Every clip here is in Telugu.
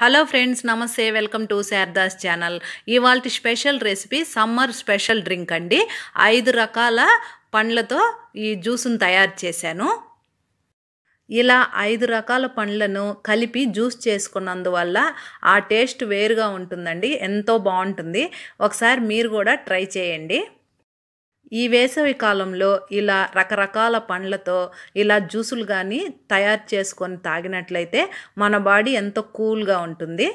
హలో ఫ్రెండ్స్ నమస్తే వెల్కమ్ టు శారదాస్ ఛానల్ ఇవాళ special recipe summer special drink అండి ఐదు రకాల పండ్లతో ఈ జ్యూస్ను తయారు చేశాను ఇలా ఐదు రకాల పండ్లను కలిపి జ్యూస్ చేసుకున్నందువల్ల ఆ టేస్ట్ వేరుగా ఉంటుందండి ఎంతో బాగుంటుంది ఒకసారి మీరు కూడా ట్రై చేయండి ఈ వేసవి కాలంలో ఇలా రకరకాల పండ్లతో ఇలా జ్యూసులు కానీ తయారు చేసుకొని తాగినట్లయితే మన బాడీ ఎంతో కూల్గా ఉంటుంది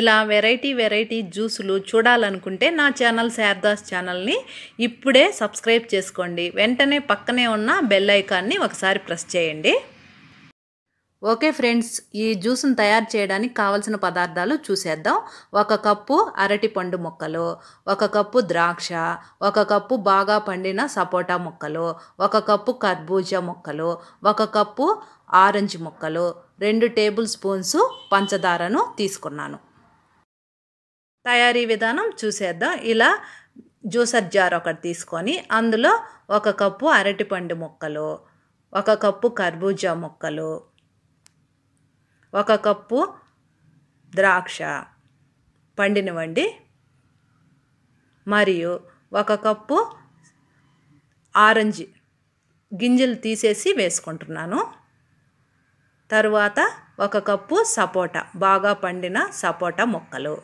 ఇలా వెరైటీ వెరైటీ జ్యూసులు చూడాలనుకుంటే నా ఛానల్ శారదాస్ ఛానల్ని ఇప్పుడే సబ్స్క్రైబ్ చేసుకోండి వెంటనే పక్కనే ఉన్న బెల్ ఐకాన్ని ఒకసారి ప్రెస్ చేయండి ఓకే ఫ్రెండ్స్ ఈ జ్యూస్ను తయారు చేయడానికి కావలసిన పదార్థాలు చూసేద్దాం ఒక కప్పు అరటి పండు ముక్కలు ఒక కప్పు ద్రాక్ష ఒక కప్పు బాగా పండిన సపోటా ముక్కలు ఒక కప్పు కర్బూజా ముక్కలు ఒక కప్పు ఆరెంజ్ ముక్కలు రెండు టేబుల్ స్పూన్స్ పంచదారను తీసుకున్నాను తయారీ విధానం చూసేద్దాం ఇలా జ్యూసర్ జార్ ఒకటి తీసుకొని అందులో ఒక కప్పు అరటిపండు ముక్కలు ఒక కప్పు కర్బూజా ముక్కలు ఒక కప్పు ద్రాక్ష పండినవండి మరియు ఒక కప్పు ఆరెంజ్ గింజలు తీసేసి వేసుకుంటున్నాను తరువాత ఒక కప్పు సపోటా బాగా పండిన సపోటా ముక్కలు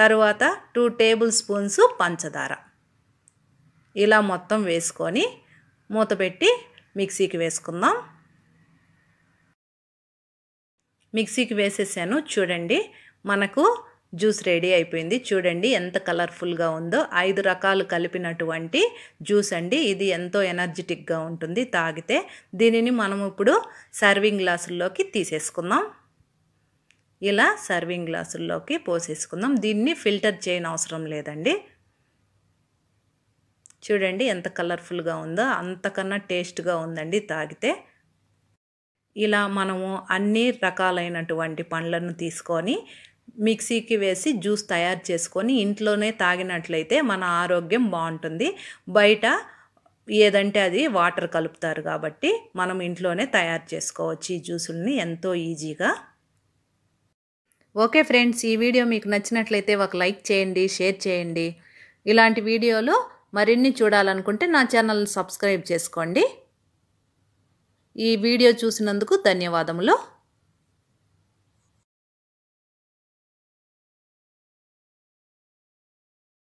తరువాత టూ టేబుల్ స్పూన్స్ పంచదార ఇలా మొత్తం వేసుకొని మూత పెట్టి మిక్సీకి వేసుకుందాం మిక్సీకి వేసేసాను చూడండి మనకు జ్యూస్ రెడీ అయిపోయింది చూడండి ఎంత కలర్ఫుల్గా ఉందో ఐదు రకాలు కలిపినటువంటి జ్యూస్ అండి ఇది ఎంతో ఎనర్జెటిక్గా ఉంటుంది తాగితే దీనిని మనం ఇప్పుడు సర్వింగ్ గ్లాసుల్లోకి తీసేసుకుందాం ఇలా సర్వింగ్ గ్లాసుల్లోకి పోసేసుకుందాం దీన్ని ఫిల్టర్ చేయని అవసరం లేదండి చూడండి ఎంత కలర్ఫుల్గా ఉందో అంతకన్నా టేస్ట్గా ఉందండి తాగితే ఇలా మనము అన్ని రకాలైనటువంటి పండ్లను తీసుకొని మిక్సీకి వేసి జ్యూస్ తయారు చేసుకొని ఇంట్లోనే తాగినట్లయితే మన ఆరోగ్యం బాగుంటుంది బయట ఏదంటే అది వాటర్ కలుపుతారు కాబట్టి మనం ఇంట్లోనే తయారు చేసుకోవచ్చు ఈ జ్యూసుల్ని ఎంతో ఈజీగా ఓకే ఫ్రెండ్స్ ఈ వీడియో మీకు నచ్చినట్లయితే ఒక లైక్ చేయండి షేర్ చేయండి ఇలాంటి వీడియోలు మరిన్ని చూడాలనుకుంటే నా ఛానల్ సబ్స్క్రైబ్ చేసుకోండి ఈ వీడియో చూసినందుకు ధన్యవాదములు